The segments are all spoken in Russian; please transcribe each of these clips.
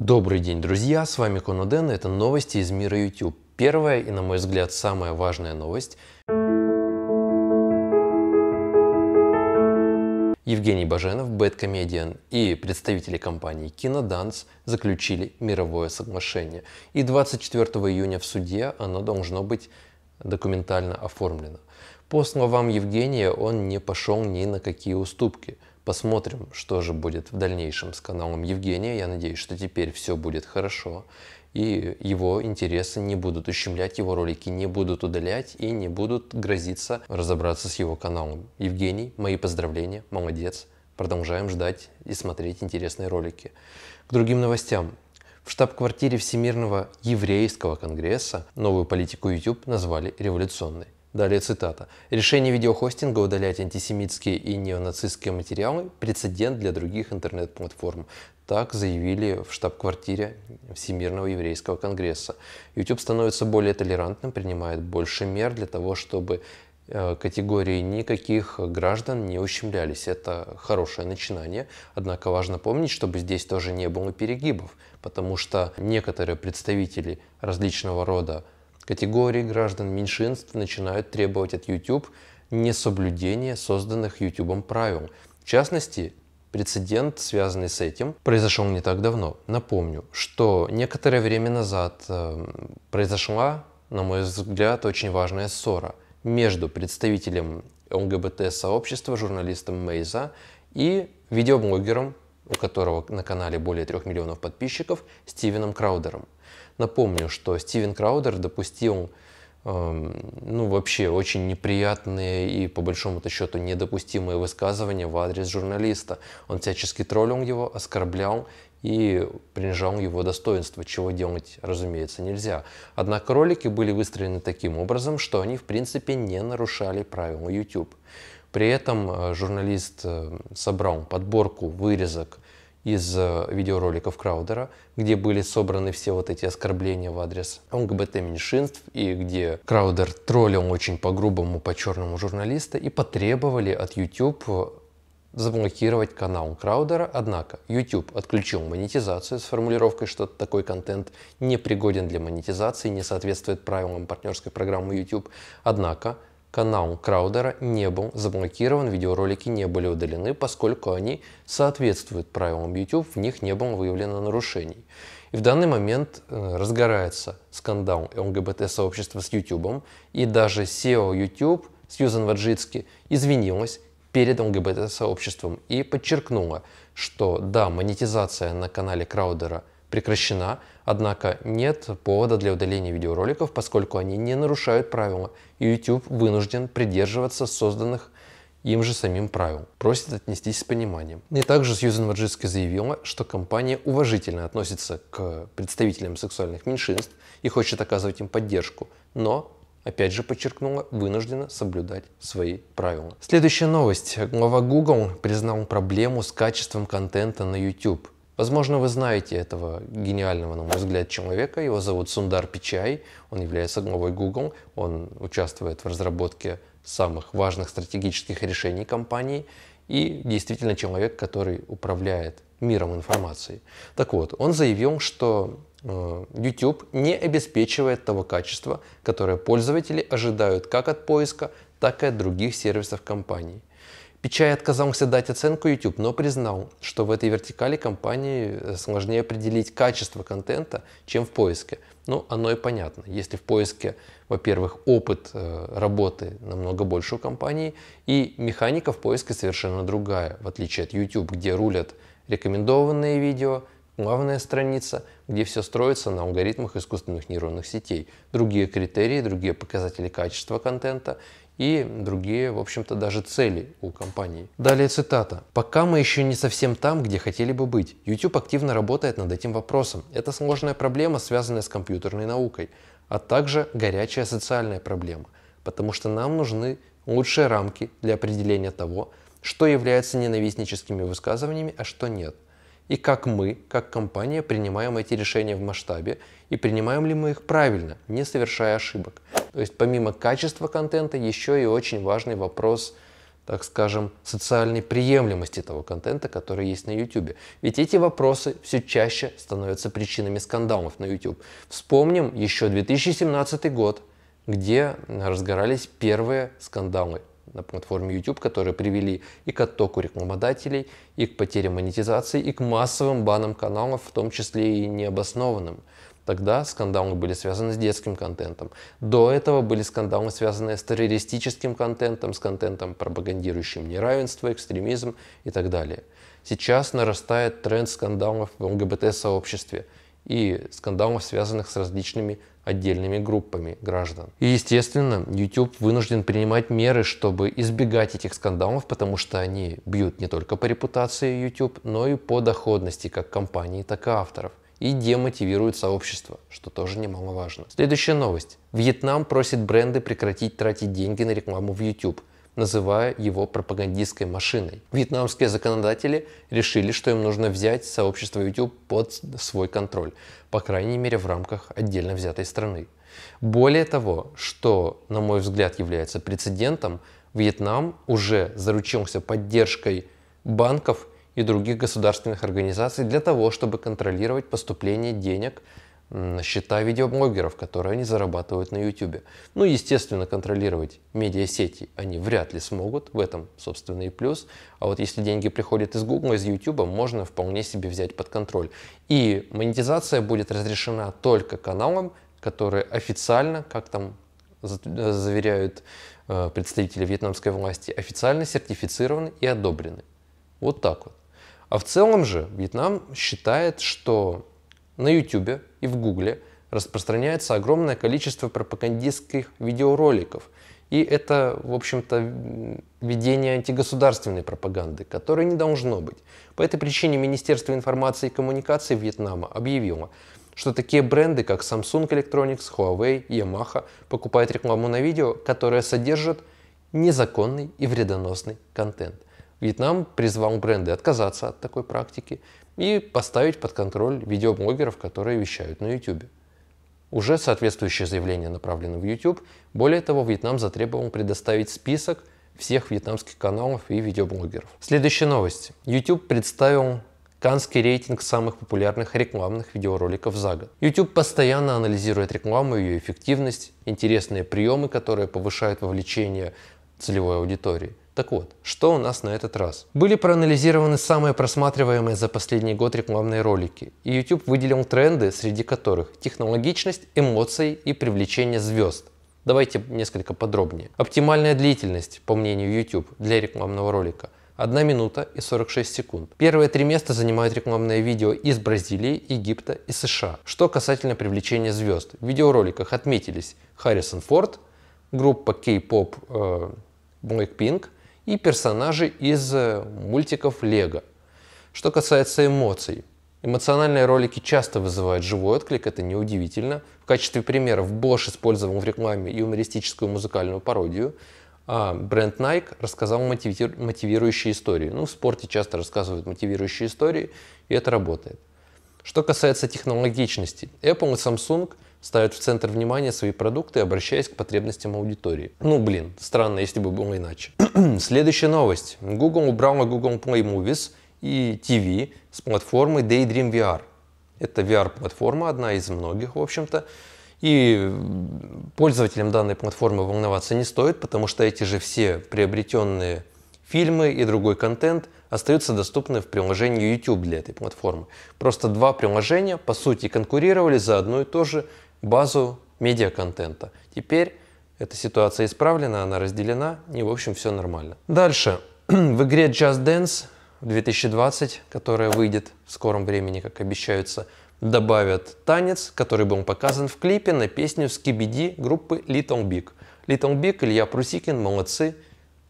Добрый день, друзья! С вами Коноден, это новости из мира YouTube. Первая и, на мой взгляд, самая важная новость. Евгений Баженов, бэткомедиан и представители компании Киноданс заключили мировое соглашение. И 24 июня в суде оно должно быть документально оформлено. По словам Евгения, он не пошел ни на какие уступки – Посмотрим, что же будет в дальнейшем с каналом Евгения. Я надеюсь, что теперь все будет хорошо. И его интересы не будут ущемлять, его ролики не будут удалять и не будут грозиться разобраться с его каналом. Евгений, мои поздравления, молодец. Продолжаем ждать и смотреть интересные ролики. К другим новостям. В штаб-квартире Всемирного еврейского конгресса новую политику YouTube назвали революционной. Далее цитата. «Решение видеохостинга удалять антисемитские и неонацистские материалы – прецедент для других интернет-платформ. Так заявили в штаб-квартире Всемирного еврейского конгресса. YouTube становится более толерантным, принимает больше мер для того, чтобы э, категории никаких граждан не ущемлялись. Это хорошее начинание, однако важно помнить, чтобы здесь тоже не было перегибов, потому что некоторые представители различного рода Категории граждан меньшинств начинают требовать от YouTube несоблюдение созданных YouTube правил. В частности, Прецедент, связанный с этим, произошел не так давно. Напомню, что некоторое время назад э, произошла, на мой взгляд, очень важная ссора между представителем ЛГБТ-сообщества, журналистом Мейза и видеоблогером у которого на канале более 3 миллионов подписчиков, Стивеном Краудером. Напомню, что Стивен Краудер допустил эм, ну, вообще очень неприятные и, по большому-то счету, недопустимые высказывания в адрес журналиста. Он всячески троллил его, оскорблял и принижал его достоинство, чего делать, разумеется, нельзя. Однако ролики были выстроены таким образом, что они, в принципе, не нарушали правила YouTube. При этом э, журналист э, собрал подборку вырезок из э, видеороликов Краудера, где были собраны все вот эти оскорбления в адрес ЛГБТ-меньшинств, и где Краудер троллил очень по-грубому, по-черному журналиста, и потребовали от YouTube э, заблокировать канал Краудера, однако YouTube отключил монетизацию с формулировкой, что такой контент не пригоден для монетизации, не соответствует правилам партнерской программы YouTube. Однако канал Краудера не был заблокирован, видеоролики не были удалены, поскольку они соответствуют правилам YouTube, в них не было выявлено нарушений. И в данный момент э, разгорается скандал ЛГБТ-сообщества с YouTube, и даже SEO YouTube Сьюзан Ваджицки извинилась перед ЛГБТ-сообществом и подчеркнула, что да, монетизация на канале Краудера прекращена, Однако нет повода для удаления видеороликов, поскольку они не нарушают правила, и YouTube вынужден придерживаться созданных им же самим правил. Просит отнестись с пониманием. И также Сьюзен Ваджицки заявила, что компания уважительно относится к представителям сексуальных меньшинств и хочет оказывать им поддержку, но опять же подчеркнула, вынуждена соблюдать свои правила. Следующая новость. Глава Google признал проблему с качеством контента на YouTube. Возможно, вы знаете этого гениального, на мой взгляд, человека. Его зовут Сундар Пичай. Он является главой Google. Он участвует в разработке самых важных стратегических решений компании и действительно человек, который управляет миром информации. Так вот, он заявил, что э, YouTube не обеспечивает того качества, которое пользователи ожидают как от поиска, так и от других сервисов компании. Печай отказался дать оценку YouTube, но признал, что в этой вертикали компании э, сложнее определить качество контента, чем в поиске. Ну, оно и понятно. Если в поиске, во-первых, опыт э, работы намного больше у компании, и механика в поиске совершенно другая, в отличие от YouTube, где рулят рекомендованные видео, главная страница, где все строится на алгоритмах искусственных нейронных сетей. Другие критерии, другие показатели качества контента и другие, в общем-то, даже цели у компании. Далее цитата. «Пока мы еще не совсем там, где хотели бы быть. YouTube активно работает над этим вопросом. Это сложная проблема, связанная с компьютерной наукой, а также горячая социальная проблема, потому что нам нужны лучшие рамки для определения того, что является ненавистническими высказываниями, а что нет. И как мы, как компания, принимаем эти решения в масштабе и принимаем ли мы их правильно, не совершая ошибок. То есть помимо качества контента еще и очень важный вопрос, так скажем, социальной приемлемости того контента, который есть на YouTube. Ведь эти вопросы все чаще становятся причинами скандалов на YouTube. Вспомним еще 2017 год, где разгорались первые скандалы на платформе YouTube, которые привели и к оттоку рекламодателей, и к потере монетизации, и к массовым банам каналов, в том числе и необоснованным. Тогда скандалы были связаны с детским контентом. До этого были скандалы, связанные с террористическим контентом, с контентом, пропагандирующим неравенство, экстремизм и так далее. Сейчас нарастает тренд скандалов в ЛГБТ-сообществе и скандалов, связанных с различными отдельными группами граждан. И, естественно, YouTube вынужден принимать меры, чтобы избегать этих скандалов, потому что они бьют не только по репутации YouTube, но и по доходности как компании, так и авторов – и демотивирует сообщество, что тоже немаловажно. Следующая новость. Вьетнам просит бренды прекратить тратить деньги на рекламу в YouTube называя его пропагандистской машиной. Вьетнамские законодатели решили, что им нужно взять сообщество YouTube под свой контроль, по крайней мере в рамках отдельно взятой страны. Более того, что, на мой взгляд, является прецедентом, Вьетнам уже заручился поддержкой банков и других государственных организаций для того, чтобы контролировать поступление денег на счета видеоблогеров, которые они зарабатывают на YouTube. Ну, естественно, контролировать медиасети они вряд ли смогут, в этом, собственно, и плюс. А вот если деньги приходят из Google, из YouTube, можно вполне себе взять под контроль. И монетизация будет разрешена только каналам, которые официально, как там заверяют э, представители вьетнамской власти, официально сертифицированы и одобрены. Вот так вот. А в целом же Вьетнам считает, что на YouTube и в Гугле распространяется огромное количество пропагандистских видеороликов. И это, в общем-то, ведение антигосударственной пропаганды, которой не должно быть. По этой причине Министерство информации и коммуникации Вьетнама объявило, что такие бренды, как Samsung Electronics, Huawei Yamaha, покупают рекламу на видео, которое содержит незаконный и вредоносный контент. Вьетнам призвал бренды отказаться от такой практики и поставить под контроль видеоблогеров, которые вещают на YouTube. Уже соответствующее заявление направлено в YouTube. Более того, Вьетнам затребовал предоставить список всех вьетнамских каналов и видеоблогеров. Следующая новость. YouTube представил канский рейтинг самых популярных рекламных видеороликов за год. YouTube постоянно анализирует рекламу, ее эффективность, интересные приемы, которые повышают вовлечение целевой аудитории – так вот, что у нас на этот раз? Были проанализированы самые просматриваемые за последний год рекламные ролики, и YouTube выделил тренды, среди которых технологичность, эмоции и привлечение звезд. Давайте несколько подробнее. Оптимальная длительность, по мнению YouTube, для рекламного ролика – 1 минута и 46 секунд. Первые три места занимают рекламные видео из Бразилии, Египта и США. Что касательно привлечения звезд. В видеороликах отметились Харрисон Форд, группа K-pop э, Blackpink, и персонажи из э, мультиков Лего. Что касается эмоций, эмоциональные ролики часто вызывают живой отклик, это неудивительно. В качестве примеров Bosch использовал в рекламе юмористическую музыкальную пародию, а бренд Nike рассказал мотивирующие истории. Ну, в спорте часто рассказывают мотивирующие истории, и это работает. Что касается технологичности, Apple и Samsung ставят в центр внимания свои продукты, обращаясь к потребностям аудитории. Ну блин, странно, если бы было иначе. Следующая новость. Google убрала Google Play Movies и TV с платформы Daydream VR. Это VR-платформа, одна из многих, в общем-то. И пользователям данной платформы волноваться не стоит, потому что эти же все приобретенные Фильмы и другой контент остаются доступны в приложении YouTube для этой платформы. Просто два приложения, по сути, конкурировали за одну и ту же базу медиа-контента. Теперь эта ситуация исправлена, она разделена, и, в общем, все нормально. Дальше. в игре Just Dance 2020, которая выйдет в скором времени, как обещаются, добавят танец, который был показан в клипе на песню «Скибиди» группы Little Big. Little Big, Илья Прусикин, молодцы,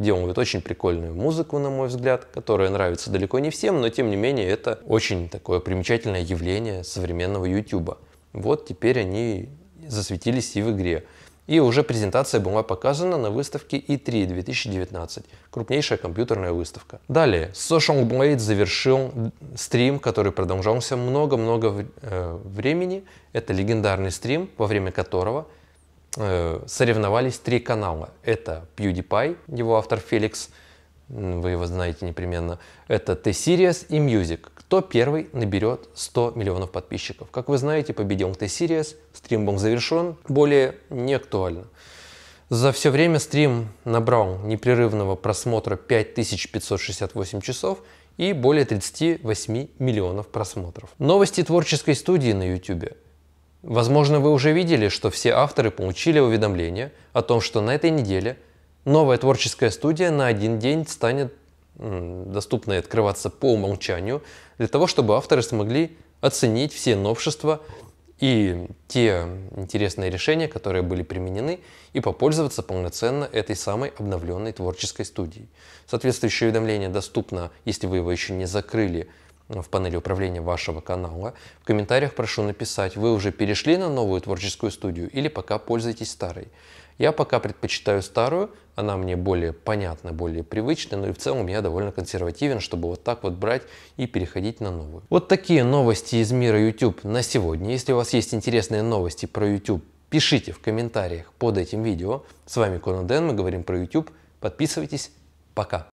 делают очень прикольную музыку, на мой взгляд, которая нравится далеко не всем, но тем не менее это очень такое примечательное явление современного YouTube. Вот теперь они засветились и в игре. И уже презентация была показана на выставке E3 2019, крупнейшая компьютерная выставка. Далее, Social Blade завершил стрим, который продолжался много-много э, времени. Это легендарный стрим, во время которого Э, соревновались три канала. Это PewDiePie, его автор Феликс, вы его знаете непременно. Это T-Series и Music. Кто первый наберет 100 миллионов подписчиков? Как вы знаете, победил T-Series, стрим был завершен, более не актуально. За все время стрим набрал непрерывного просмотра 5568 часов и более 38 миллионов просмотров. Новости творческой студии на YouTube – Возможно, вы уже видели, что все авторы получили уведомление о том, что на этой неделе новая творческая студия на один день станет доступной открываться по умолчанию, для того, чтобы авторы смогли оценить все новшества и те интересные решения, которые были применены, и попользоваться полноценно этой самой обновленной творческой студией. Соответствующее уведомление доступно, если вы его еще не закрыли, в панели управления вашего канала. В комментариях прошу написать, вы уже перешли на новую творческую студию или пока пользуетесь старой. Я пока предпочитаю старую, она мне более понятна, более привычна, но ну и в целом я довольно консервативен, чтобы вот так вот брать и переходить на новую. Вот такие новости из мира YouTube на сегодня. Если у вас есть интересные новости про YouTube, пишите в комментариях под этим видео. С вами Конан Дэн, мы говорим про YouTube. Подписывайтесь, пока!